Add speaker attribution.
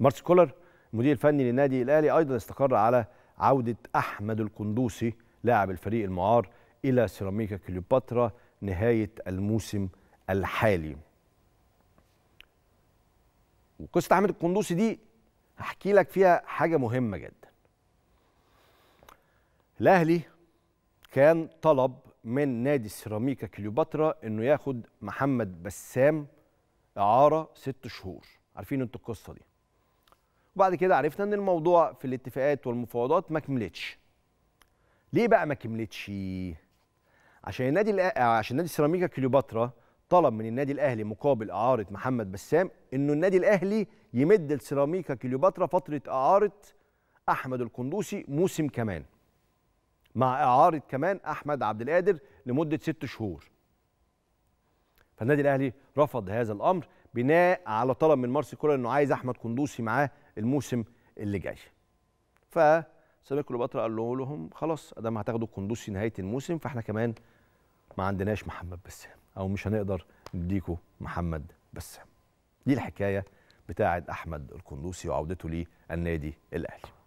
Speaker 1: مارس كولر المدير الفني للنادي الاهلي ايضا استقر على عوده احمد القندوسي لاعب الفريق المعار الى سيراميكا كليوباترا نهايه الموسم الحالي. وقصه احمد القندوسي دي هحكي لك فيها حاجه مهمه جدا. الاهلي كان طلب من نادي سيراميكا كليوباترا انه ياخد محمد بسام اعاره ست شهور عارفين انتوا القصه دي وبعد كده عرفنا ان الموضوع في الاتفاقات والمفاوضات ما كملتش ليه بقى ما كملتش عشان النادي عشان نادي سيراميكا كليوباترا طلب من النادي الاهلي مقابل اعاره محمد بسام انه النادي الاهلي يمد لسيراميكا كليوباترا فتره اعاره احمد القندوسي موسم كمان مع اعاره كمان احمد عبد القادر لمده ست شهور فالنادي الاهلي رفض هذا الامر بناء على طلب من مارسي كولر انه عايز احمد قندوسي معاه الموسم اللي جاي فسامير كليوباترا قال له لهم خلاص ادام هتاخدوا القندوسي نهايه الموسم فاحنا كمان ما عندناش محمد بسام او مش هنقدر نديكوا محمد بسام دي الحكايه بتاعه احمد القندوسي وعودته للنادي الاهلي